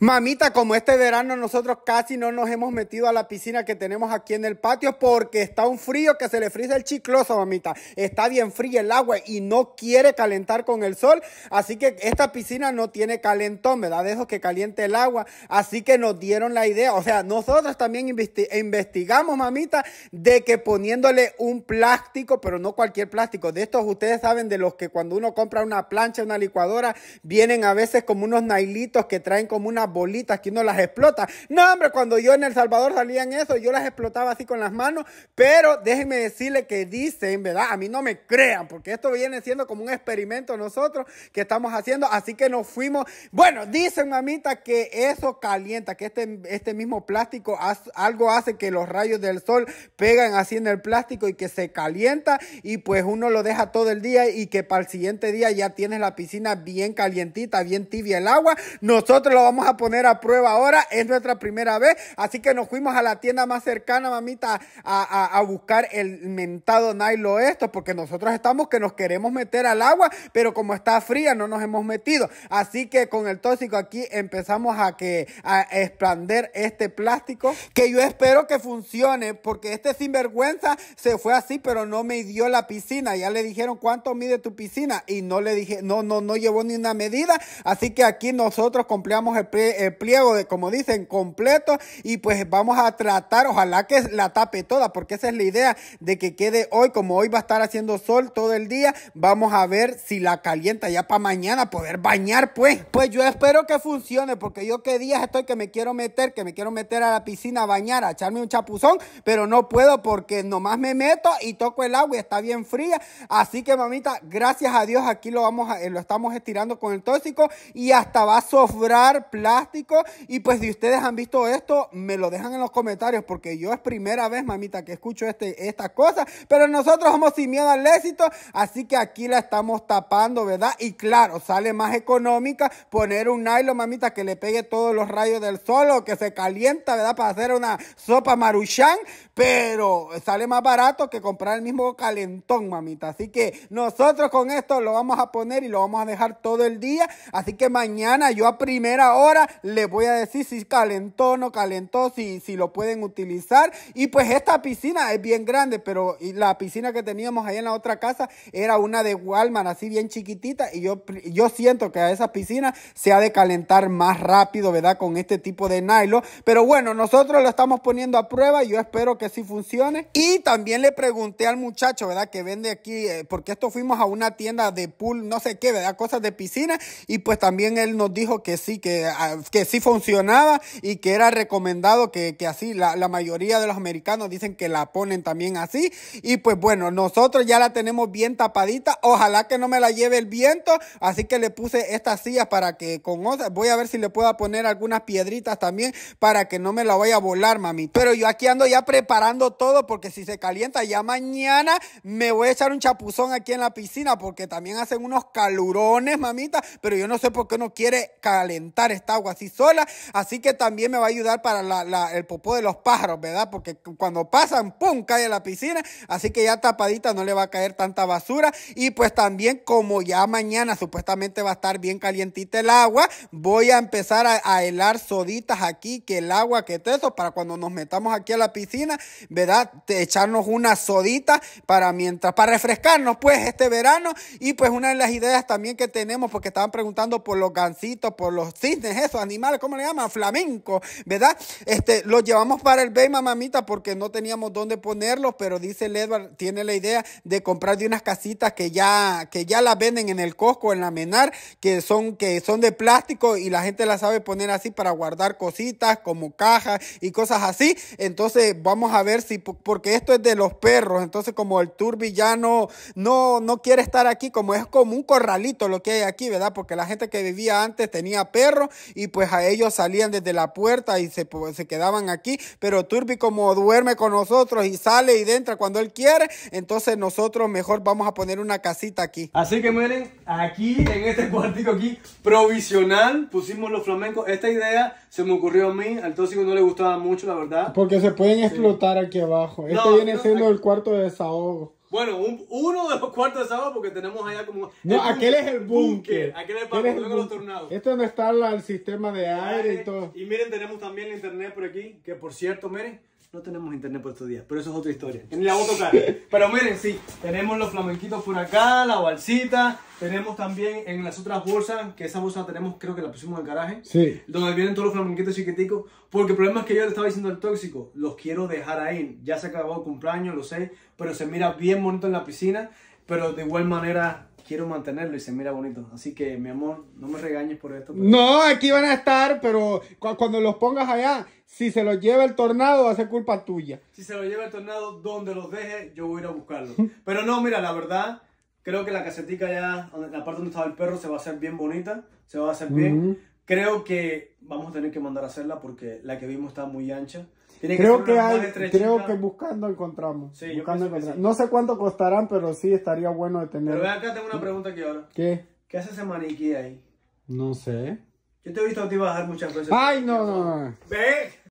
Mamita, como este verano nosotros casi no nos hemos metido a la piscina que tenemos aquí en el patio porque está un frío que se le frisa el chicloso, mamita. Está bien fría el agua y no quiere calentar con el sol. Así que esta piscina no tiene calentón, ¿verdad? De esos que caliente el agua. Así que nos dieron la idea. O sea, nosotros también investigamos, mamita, de que poniéndole un plástico, pero no cualquier plástico. De estos ustedes saben de los que cuando uno compra una plancha, una licuadora, vienen a veces como unos nailitos que traen como una bolitas que uno las explota. No, hombre, cuando yo en El Salvador salían eso, yo las explotaba así con las manos, pero déjenme decirle que dicen, ¿verdad? A mí no me crean, porque esto viene siendo como un experimento nosotros que estamos haciendo, así que nos fuimos. Bueno, dicen, mamita, que eso calienta, que este, este mismo plástico algo hace que los rayos del sol pegan así en el plástico y que se calienta y pues uno lo deja todo el día y que para el siguiente día ya tienes la piscina bien calientita, bien tibia el agua. Nosotros lo vamos a poner a prueba ahora. Es nuestra primera vez. Así que nos fuimos a la tienda más cercana, mamita, a, buscar el mentado nylon esto, porque nosotros estamos que nos queremos meter al agua, pero como está fría no nos hemos metido. Así que con el tóxico aquí empezamos a que a expandir este plástico que yo espero que funcione, porque este sinvergüenza se fue así, pero no me dio la piscina. Ya le dijeron cuánto mide tu piscina y no le dije, no, no, no llevó ni una medida. Así que aquí nosotros cumplimos el el eh, pliego, de, como dicen, completo y pues vamos a tratar, ojalá que la tape toda, porque esa es la idea de que quede hoy, como hoy va a estar haciendo sol todo el día, vamos a ver si la calienta ya para mañana poder bañar, pues. Pues yo espero que funcione, porque yo qué días estoy que me quiero meter, que me quiero meter a la piscina a bañar, a echarme un chapuzón, pero no puedo porque nomás me meto y toco el agua y está bien fría. Así que mamita, gracias a Dios aquí lo vamos a, eh, lo estamos estirando con el tóxico y hasta va a sobrar y pues si ustedes han visto esto, me lo dejan en los comentarios porque yo es primera vez, mamita, que escucho este, estas cosas. Pero nosotros somos sin miedo al éxito, así que aquí la estamos tapando, ¿verdad? Y claro, sale más económica poner un nylon, mamita, que le pegue todos los rayos del sol o que se calienta, ¿verdad? Para hacer una sopa maruchan, pero sale más barato que comprar el mismo calentón, mamita. Así que nosotros con esto lo vamos a poner y lo vamos a dejar todo el día. Así que mañana yo a primera hora le les voy a decir si calentó o no calentó, si, si lo pueden utilizar. Y pues esta piscina es bien grande, pero la piscina que teníamos ahí en la otra casa era una de Walmart, así bien chiquitita. Y yo, yo siento que a esa piscina se ha de calentar más rápido, ¿verdad? Con este tipo de nylon. Pero bueno, nosotros lo estamos poniendo a prueba. Yo espero que sí funcione. Y también le pregunté al muchacho, ¿verdad? Que vende aquí, eh, porque esto fuimos a una tienda de pool, no sé qué, ¿verdad? Cosas de piscina. Y pues también él nos dijo que sí, que ah, que sí funcionaba y que era recomendado que, así, la, mayoría de los americanos dicen que la ponen también así. Y pues bueno, nosotros ya la tenemos bien tapadita, ojalá que no me la lleve el viento, así que le puse estas sillas para que con voy a ver si le puedo poner algunas piedritas también para que no me la vaya a volar, mami. Pero yo aquí ando ya preparando todo porque si se calienta ya mañana me voy a echar un chapuzón aquí en la piscina porque también hacen unos calurones, mamita, pero yo no sé por qué no quiere calentar esta agua así sola, así que también me va a ayudar para la, el popó de los pájaros, ¿verdad? Porque cuando pasan, ¡pum!, cae la piscina, así que ya tapadita no le va a caer tanta basura y pues también como ya mañana supuestamente va a estar bien calientita el agua, voy a empezar a, helar soditas aquí, que el agua, que eso, para cuando nos metamos aquí a la piscina, ¿verdad? echarnos una sodita para mientras, para refrescarnos pues este verano y pues una de las ideas también que tenemos, porque estaban preguntando por los gansitos, por los cisnes, eso, animales, ¿cómo le llaman? Flamenco, ¿verdad? Este, los llevamos para el Bema, mamita, porque no teníamos dónde ponerlos, pero dice el Edward, tiene la idea de comprar de unas casitas que ya, que ya las venden en el Costco, en la Menar, que son, que son de plástico y la gente las sabe poner así para guardar cositas como cajas y cosas así. Entonces vamos a ver si, porque esto es de los perros, entonces como el Turbi ya no, no, no quiere estar aquí, como es como un corralito lo que hay aquí, ¿verdad? Porque la gente que vivía antes tenía perros y pues a ellos salían desde la puerta y se, se quedaban aquí, pero Turbi como duerme con nosotros y sale y entra cuando él quiere, entonces nosotros mejor vamos a poner una casita aquí. Así que miren, aquí en este cuartico aquí, provisional, pusimos los flamencos. Esta idea se me ocurrió a mí, al tóxico no le gustaba mucho, la verdad. Porque se pueden explotar aquí abajo. Este viene siendo el cuarto de desahogo. Bueno, un, uno de los cuartos de sábado porque tenemos allá como... No, aquel es el búnker. Aquel es el tengo los tornados. Esto donde está el sistema de aire, y todo. Y miren, tenemos también el internet por aquí, que por cierto, miren no tenemos internet por estos días, pero eso es otra historia. En la tocar. Pero miren, sí, tenemos los flamenquitos por acá, la balsita. Tenemos también en las otras bolsas, que esa bolsa tenemos, creo que la pusimos en el garaje. Sí. Donde vienen todos los flamenquitos chiquiticos. Porque el problema es que yo le estaba diciendo al tóxico, los quiero dejar ahí. Ya se acabó el cumpleaños, lo sé. Pero se mira bien bonito en la piscina. Pero de igual manera quiero mantenerlo y se mira bonito. Así que, mi amor, no me regañes por esto. No, aquí van a estar, pero cuando los pongas allá, si se los lleva el tornado, va a ser culpa tuya. Si se los lleva el tornado, donde los deje, yo voy a ir a buscarlos. pero no, mira, la verdad, creo que la casetica allá, la parte donde estaba el perro, se va a hacer bien bonita, se va a hacer bien. Creo que vamos a tener que mandar a hacerla porque la que vimos está muy ancha creo que, creo que buscando encontramos. buscando No sé cuánto costarán, pero sí estaría bueno de tener. Pero ve acá, tengo una pregunta aquí ahora. ¿Qué? ¿Qué hace ese maniquí ahí? No sé. Yo te he visto a ti bajar muchas veces. Ay, no, no. Ve.